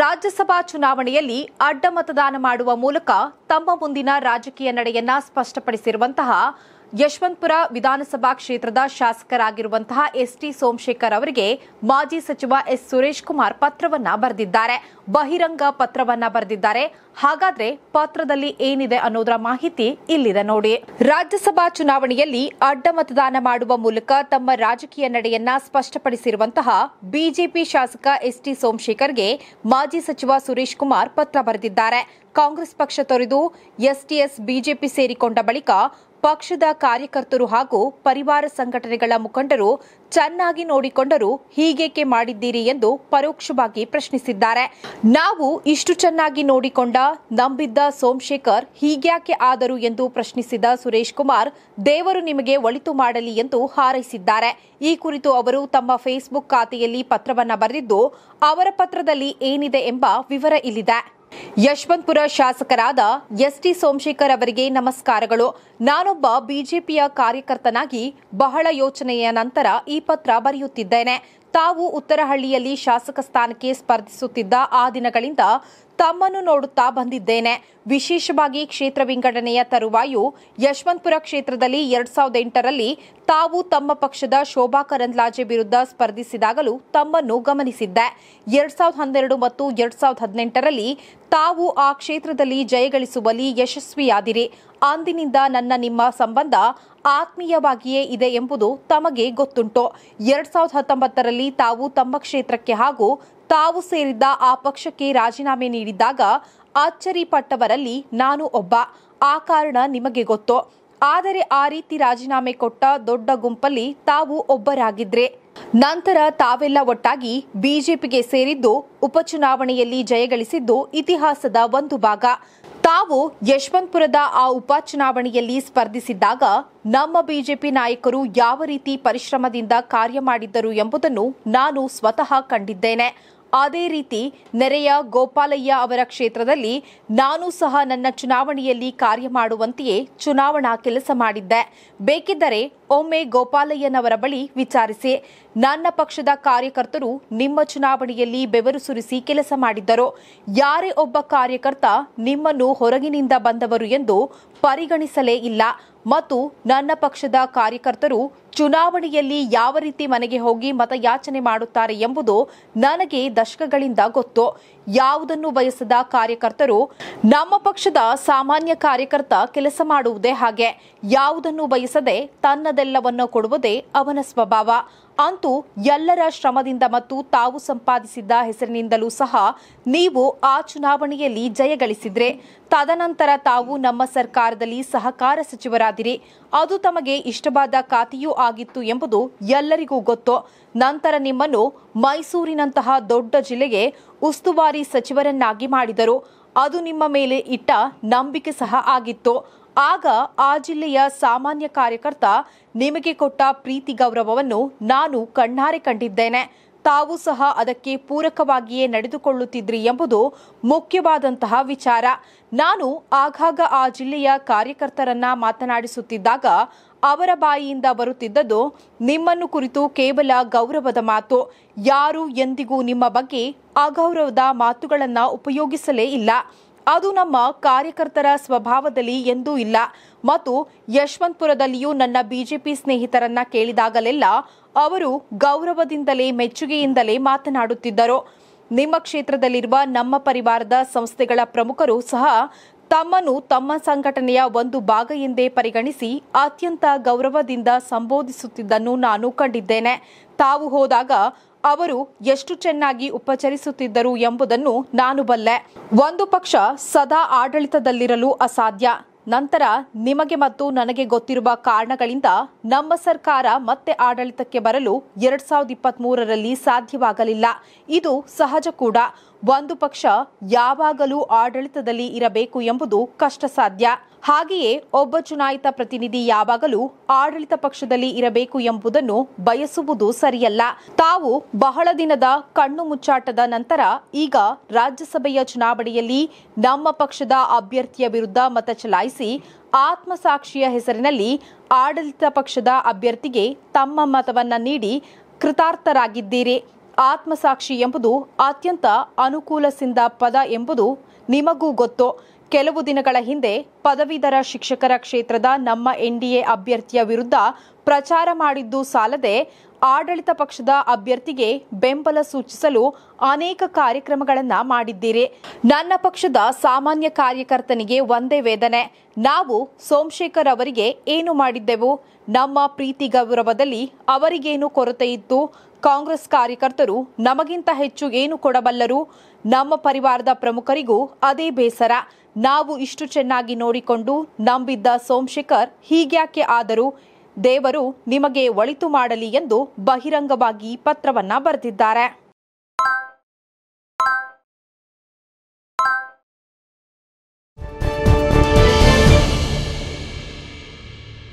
ರಾಜ್ಯಸಭಾ ಚುನಾವಣೆಯಲ್ಲಿ ಅಡ್ಡ ಮತದಾನ ಮಾಡುವ ಮೂಲಕ ತಮ್ಮ ಮುಂದಿನ ರಾಜಕೀಯ ನಡೆಯನ್ನ ಸ್ಪಷ್ಟಪಡಿಸಿರುವಂತಹ ಯಶವಂತಪುರ ವಿಧಾನಸಭಾ ಕ್ಷೇತ್ರದ ಶಾಸಕರಾಗಿರುವಂತಹ ಎಸ್ಟಿ ಸೋಮಶೇಖರ್ ಅವರಿಗೆ ಮಾಜಿ ಸಚಿವ ಎಸ್ ಸುರೇಶ್ ಕುಮಾರ್ ಪತ್ರವನ್ನ ಬರೆದಿದ್ದಾರೆ ಬಹಿರಂಗ ಪತ್ರವನ್ನ ಬರೆದಿದ್ದಾರೆ ಹಾಗಾದ್ರೆ ಪತ್ರದಲ್ಲಿ ಏನಿದೆ ಅನ್ನೋದರ ಮಾಹಿತಿ ಇಲ್ಲಿದೆ ನೋಡಿ ರಾಜ್ಯಸಭಾ ಚುನಾವಣೆಯಲ್ಲಿ ಅಡ್ಡ ಮತದಾನ ಮಾಡುವ ಮೂಲಕ ತಮ್ಮ ರಾಜಕೀಯ ನಡೆಯನ್ನ ಸ್ಪಷ್ಟಪಡಿಸಿರುವಂತಹ ಬಿಜೆಪಿ ಶಾಸಕ ಎಸ್ಟಿ ಸೋಮಶೇಖರ್ಗೆ ಮಾಜಿ ಸಚಿವ ಸುರೇಶ್ ಕುಮಾರ್ ಪತ್ರ ಬರೆದಿದ್ದಾರೆ ಕಾಂಗ್ರೆಸ್ ಪಕ್ಷ ತೊರೆದು ಎಸ್ಟಿಎಸ್ ಬಿಜೆಪಿ ಸೇರಿಕೊಂಡ ಬಳಿಕ ಪಕ್ಷದ ಕಾರ್ಯಕರ್ತರು ಹಾಗೂ ಪರಿವಾರ ಸಂಘಟನೆಗಳ ಮುಖಂಡರು ಚೆನ್ನಾಗಿ ನೋಡಿಕೊಂಡರೂ ಹೀಗೇಕೆ ಮಾಡಿದ್ದೀರಿ ಎಂದು ಪರೋಕ್ಷವಾಗಿ ಪ್ರಶ್ನಿಸಿದ್ದಾರೆ ನಾವು ಇಷ್ಟು ಚೆನ್ನಾಗಿ ನೋಡಿಕೊಂಡ ನಂಬಿದ್ದ ಸೋಮಶೇಖರ್ ಹೀಗ್ಯಾಕೆ ಆದರು ಎಂದು ಪ್ರಶ್ನಿಸಿದ ಸುರೇಶ್ ಕುಮಾರ್ ದೇವರು ನಿಮಗೆ ಒಳಿತು ಮಾಡಲಿ ಎಂದು ಹಾರೈಸಿದ್ದಾರೆ ಈ ಕುರಿತು ಅವರು ತಮ್ಮ ಫೇಸ್ಬುಕ್ ಖಾತೆಯಲ್ಲಿ ಪತ್ರವನ್ನ ಬರೆದಿದ್ದು ಅವರ ಪತ್ರದಲ್ಲಿ ಏನಿದೆ ಎಂಬ ವಿವರ ಇಲ್ಲಿದೆ ಯಶವಂತಪುರ ಶಾಸಕರಾದ ಎಸ್ಟಿ ಸೋಮಶೇಖರ್ ಅವರಿಗೆ ನಮಸ್ಕಾರಗಳು ನಾನೊಬ್ಬ ಬಿಜೆಪಿಯ ಕಾರ್ಯಕರ್ತನಾಗಿ ಬಹಳ ಯೋಚನೆಯ ನಂತರ ಈ ಪತ್ರ ಬರೆಯುತ್ತಿದ್ದೇನೆ ತಾವು ಉತ್ತರಹಳ್ಳಿಯಲ್ಲಿ ಶಾಸಕ ಸ್ಥಾನಕ್ಕೆ ಸ್ಪರ್ಧಿಸುತ್ತಿದ್ದ ಆ ದಿನಗಳಿಂದ ತಮ್ಮನ್ನು ನೋಡುತ್ತಾ ಬಂದಿದ್ದೇನೆ ವಿಶೇಷವಾಗಿ ಕ್ಷೇತ್ರ ವಿಂಗಡಣೆಯ ತರುವಾಯು ಯಶವಂತಪುರ ಕ್ಷೇತ್ರದಲ್ಲಿ ಎರಡ್ ಸಾವಿರದ ಎಂಟರಲ್ಲಿ ತಾವು ತಮ್ಮ ಪಕ್ಷದ ಶೋಭಾ ಕರಂದ್ಲಾಜೆ ವಿರುದ್ಧ ಸ್ಪರ್ಧಿಸಿದಾಗಲೂ ತಮ್ಮನ್ನು ಗಮನಿಸಿದ್ದೆ ಎರಡ್ ಸಾವಿರದ ಹನ್ನೆರಡು ಮತ್ತು ಎರಡ್ ಸಾವಿರದ ಹದಿನೆಂಟರಲ್ಲಿ ತಾವು ಆ ಕ್ಷೇತ್ರದಲ್ಲಿ ಜಯಗಳಿಸುವಲ್ಲಿ ಯಶಸ್ವಿಯಾದಿರಿ ಅಂದಿನಿಂದ ನನ್ನ ನಿಮ್ಮ ಸಂಬಂಧ ಆತ್ಮೀಯವಾಗಿಯೇ ಇದೆ ಎಂಬುದು ತಮಗೆ ಗೊತ್ತುಂಟು ಎರಡ್ ಸಾವಿರದ ಹತ್ತೊಂಬತ್ತರಲ್ಲಿ ತಾವು ತಮ್ಮ ಕ್ಷೇತ್ರಕ್ಕೆ ಹಾಗೂ ತಾವು ಸೇರಿದ್ದ ಆ ಪಕ್ಷಕ್ಕೆ ರಾಜೀನಾಮೆ ನೀಡಿದ್ದಾಗ ಅಚ್ಚರಿ ನಾನು ಒಬ್ಬ ಆ ಕಾರಣ ನಿಮಗೆ ಗೊತ್ತು ಆದರೆ ಆ ರೀತಿ ರಾಜೀನಾಮೆ ಕೊಟ್ಟ ದೊಡ್ಡ ಗುಂಪಲ್ಲಿ ತಾವು ಒಬ್ಬರಾಗಿದ್ರೆ ನಂತರ ತಾವೆಲ್ಲ ಒಟ್ಟಾಗಿ ಬಿಜೆಪಿಗೆ ಸೇರಿದ್ದು ಉಪಚುನಾವಣೆಯಲ್ಲಿ ಜಯಗಳಿಸಿದ್ದು ಇತಿಹಾಸದ ಒಂದು ಭಾಗ ತಾವು ಯಶವಂತಪುರದ ಆ ಉಪಚುನಾವಣೆಯಲ್ಲಿ ಸ್ಪರ್ಧಿಸಿದ್ದಾಗ ನಮ್ಮ ಬಿಜೆಪಿ ನಾಯಕರು ಯಾವ ರೀತಿ ಪರಿಶ್ರಮದಿಂದ ಕಾರ್ಯ ಮಾಡಿದ್ದರು ಎಂಬುದನ್ನು ನಾನು ಸ್ವತಃ ಕಂಡಿದ್ದೇನೆ ಅದೇ ರೀತಿ ನೆರೆಯ ಗೋಪಾಲಯ್ಯ ಅವರ ಕ್ಷೇತ್ರದಲ್ಲಿ ನಾನು ಸಹ ನನ್ನ ಚುನಾವಣೆಯಲ್ಲಿ ಕಾರ್ಯ ಮಾಡುವಂತೆಯೇ ಚುನಾವಣಾ ಕೆಲಸ ಮಾಡಿದ್ದೆ ಬೇಕಿದ್ದರೆ ಒಮ್ಮೆ ಗೋಪಾಲಯ್ಯನವರ ಬಳಿ ವಿಚಾರಿಸಿ ನನ್ನ ಪಕ್ಷದ ಕಾರ್ಯಕರ್ತರು ನಿಮ್ಮ ಚುನಾವಣೆಯಲ್ಲಿ ಬೆವರು ಸುರಿಸಿ ಕೆಲಸ ಮಾಡಿದ್ದರು ಯಾರೇ ಒಬ್ಬ ಕಾರ್ಯಕರ್ತ ನಿಮ್ಮನ್ನು ಹೊರಗಿನಿಂದ ಬಂದವರು ಎಂದು ಪರಿಗಣಿಸಲೇ ಇಲ್ಲ ಮತ್ತು ನನ್ನ ಪಕ್ಷದ ಕಾರ್ಯಕರ್ತರು ಚುನಾವಣೆಯಲ್ಲಿ ಯಾವ ರೀತಿ ಮನೆಗೆ ಹೋಗಿ ಮತಯಾಚನೆ ಮಾಡುತ್ತಾರೆ ಎಂಬುದು ನನಗೆ ದಶಕಗಳಿಂದ ಗೊತ್ತು ಯಾವುದನ್ನು ಬಯಸದ ಕಾರ್ಯಕರ್ತರು ನಮ್ಮ ಪಕ್ಷದ ಸಾಮಾನ್ಯ ಕಾರ್ಯಕರ್ತ ಕೆಲಸ ಮಾಡುವುದೇ ಹಾಗೆ ಯಾವುದನ್ನು ಬಯಸದೆ ತನ್ನದ ಬೇಕಾದೆಲ್ಲವನ್ನೂ ಕೊಡುವುದೇ ಅವನ ಸ್ವಭಾವ ಅಂತೂ ಎಲ್ಲರ ಶ್ರಮದಿಂದ ಮತ್ತು ತಾವು ಸಂಪಾದಿಸಿದ್ದ ಹೆಸರಿನಿಂದಲೂ ಸಹ ನೀವು ಆ ಚುನಾವಣೆಯಲ್ಲಿ ಜಯಗಳಿಸಿದ್ರೆ ತದನಂತರ ತಾವು ನಮ್ಮ ಸರ್ಕಾರದಲ್ಲಿ ಸಹಕಾರ ಸಚಿವರಾದಿರಿ ಅದು ತಮಗೆ ಇಷ್ಟವಾದ ಖಾತೆಯೂ ಆಗಿತ್ತು ಎಂಬುದು ಎಲ್ಲರಿಗೂ ಗೊತ್ತು ನಂತರ ನಿಮ್ಮನ್ನು ಮೈಸೂರಿನಂತಹ ದೊಡ್ಡ ಜಿಲ್ಲೆಗೆ ಉಸ್ತುವಾರಿ ಸಚಿವರನ್ನಾಗಿ ಮಾಡಿದರು ಅದು ನಿಮ್ಮ ಮೇಲೆ ಇಟ್ಟ ನಂಬಿಕೆ ಸಹ ಆಗಿತ್ತು ಆಗ ಆ ಜಿಲ್ಲೆಯ ಸಾಮಾನ್ಯ ಕಾರ್ಯಕರ್ತ ನಿಮಗೆ ಕೊಟ್ಟ ಪ್ರೀತಿ ಗೌರವವನ್ನು ನಾನು ಕಣ್ಣಾರೆ ಕಂಡಿದ್ದೇನೆ ತಾವು ಸಹ ಅದಕ್ಕೆ ಪೂರಕವಾಗಿಯೇ ನಡೆದುಕೊಳ್ಳುತ್ತಿದ್ರಿ ಎಂಬುದು ಮುಖ್ಯವಾದಂತಹ ವಿಚಾರ ನಾನು ಆಗಾಗ ಆ ಜಿಲ್ಲೆಯ ಕಾರ್ಯಕರ್ತರನ್ನ ಮಾತನಾಡಿಸುತ್ತಿದ್ದಾಗ ಅವರ ಬಾಯಿಯಿಂದ ಬರುತ್ತಿದ್ದದ್ದು ನಿಮ್ಮನ್ನು ಕುರಿತು ಕೇವಲ ಗೌರವದ ಮಾತು ಯಾರು ಎಂದಿಗೂ ನಿಮ್ಮ ಬಗ್ಗೆ ಅಗೌರವದ ಮಾತುಗಳನ್ನು ಉಪಯೋಗಿಸಲೇ ಇಲ್ಲ ಅದು ನಮ್ಮ ಕಾರ್ಯಕರ್ತರ ಸ್ವಭಾವದಲ್ಲಿ ಎಂದೂ ಇಲ್ಲ ಮತ್ತು ಯಶವಂತಪುರದಲ್ಲಿಯೂ ನನ್ನ ಬಿಜೆಪಿ ಸ್ನೇಹಿತರನ್ನ ಕೇಳಿದಾಗಲೆಲ್ಲ ಅವರು ಗೌರವದಿಂದಲೇ ಮೆಚ್ಚುಗೆಯಿಂದಲೇ ಮಾತನಾಡುತ್ತಿದ್ದರು ನಿಮ್ಮ ಕ್ಷೇತ್ರದಲ್ಲಿರುವ ನಮ್ಮ ಪರಿವಾರದ ಸಂಸ್ಥೆಗಳ ಪ್ರಮುಖರು ಸಹ ತಮ್ಮನ್ನು ತಮ್ಮ ಸಂಘಟನೆಯ ಒಂದು ಭಾಗ ಎಂದೇ ಪರಿಗಣಿಸಿ ಅತ್ಯಂತ ಗೌರವದಿಂದ ಸಂಬೋಧಿಸುತ್ತಿದ್ದನ್ನು ನಾನು ಕಂಡಿದ್ದೇನೆ ತಾವು ಹೋದಾಗ ಅವರು ಎಷ್ಟು ಚೆನ್ನಾಗಿ ಉಪಚರಿಸುತ್ತಿದ್ದರು ಎಂಬುದನ್ನು ನಾನು ಬಲ್ಲೆ ಒಂದು ಪಕ್ಷ ಸದಾ ಆಡಳಿತದಲ್ಲಿರಲು ಅಸಾಧ್ಯ ನಂತರ ನಿಮಗೆ ಮತ್ತು ನನಗೆ ಗೊತ್ತಿರುವ ಕಾರಣಗಳಿಂದ ನಮ್ಮ ಸರ್ಕಾರ ಮತ್ತೆ ಆಡಳಿತಕ್ಕೆ ಬರಲು ಎರಡ್ ಸಾವಿರದ ಇಪ್ಪತ್ತ್ ಮೂರರಲ್ಲಿ ಸಾಧ್ಯವಾಗಲಿಲ್ಲ ಇದು ಸಹಜ ಕೂಡ ಒಂದು ಪಕ್ಷ ಯಾವಾಗಲೂ ಆಡಳಿತದಲ್ಲಿ ಇರಬೇಕು ಎಂಬುದು ಕಷ್ಟ ಸಾಧ್ಯ ಹಾಗೆಯೇ ಒಬ್ಬ ಚುನಾಯಿತ ಪ್ರತಿನಿಧಿ ಯಾವಾಗಲೂ ಆಡಳಿತ ಪಕ್ಷದಲ್ಲಿ ಇರಬೇಕು ಎಂಬುದನ್ನು ಬಯಸುವುದು ಸರಿಯಲ್ಲ ತಾವು ಬಹಳ ದಿನದ ಕಣ್ಣು ಮುಚ್ಚಾಟದ ನಂತರ ಈಗ ರಾಜ್ಯಸಭೆಯ ಚುನಾವಣೆಯಲ್ಲಿ ನಮ್ಮ ಪಕ್ಷದ ಅಭ್ಯರ್ಥಿಯ ವಿರುದ್ಧ ಮತ ಚಲಾಯಿಸಿ ಆತ್ಮಸಾಕ್ಷಿಯ ಹೆಸರಿನಲ್ಲಿ ಆಡಳಿತ ಪಕ್ಷದ ಅಭ್ಯರ್ಥಿಗೆ ತಮ್ಮ ಮತವನ್ನ ನೀಡಿ ಕೃತಾರ್ಥರಾಗಿದ್ದೀರಿ ಆತ್ಮಸಾಕ್ಷಿ ಎಂಬುದು ಅತ್ಯಂತ ಅನುಕೂಲಸಿಂದ ಪದ ಎಂಬುದು ನಿಮಗೂ ಗೊತ್ತು ಕೆಲವು ದಿನಗಳ ಹಿಂದೆ ಪದವೀಧರ ಶಿಕ್ಷಕರ ಕ್ಷೇತ್ರದ ನಮ್ಮ ಎನ್ಡಿಎ ಅಭ್ಯರ್ಥಿಯ ವಿರುದ್ಧ ಪ್ರಚಾರ ಮಾಡಿದ್ದು ಸಾಲದೆ ಆಡಳಿತ ಪಕ್ಷದ ಅಭ್ಯರ್ಥಿಗೆ ಬೆಂಬಲ ಸೂಚಿಸಲು ಅನೇಕ ಕಾರ್ಯಕ್ರಮಗಳನ್ನು ಮಾಡಿದ್ದೀರಿ ನನ್ನ ಪಕ್ಷದ ಸಾಮಾನ್ಯ ಕಾರ್ಯಕರ್ತನಿಗೆ ಒಂದೇ ವೇದನೆ ನಾವು ಸೋಮಶೇಖರ್ ಅವರಿಗೆ ಏನು ಮಾಡಿದ್ದೆವು ನಮ್ಮ ಪ್ರೀತಿ ಗೌರವದಲ್ಲಿ ಅವರಿಗೇನು ಕೊರತೆ ಇತ್ತು ಕಾಂಗ್ರೆಸ್ ಕಾರ್ಯಕರ್ತರು ನಮಗಿಂತ ಹೆಚ್ಚು ಏನು ಕೊಡಬಲ್ಲರು ನಮ್ಮ ಪರಿವಾರದ ಪ್ರಮುಖರಿಗೂ ಅದೇ ಬೇಸರ ನಾವು ಇಷ್ಟು ಚೆನ್ನಾಗಿ ನೋಡಿಕೊಂಡು ನಂಬಿದ್ದ ಸೋಮಶೇಖರ್ ಹೀಗ್ಯಾಕೆ ಆದರೂ ದೇವರು ನಿಮಗೆ ಒಳಿತು ಮಾಡಲಿ ಎಂದು ಬಹಿರಂಗವಾಗಿ ಪತ್ರವನ್ನ ಬರೆದಿದ್ದಾರೆ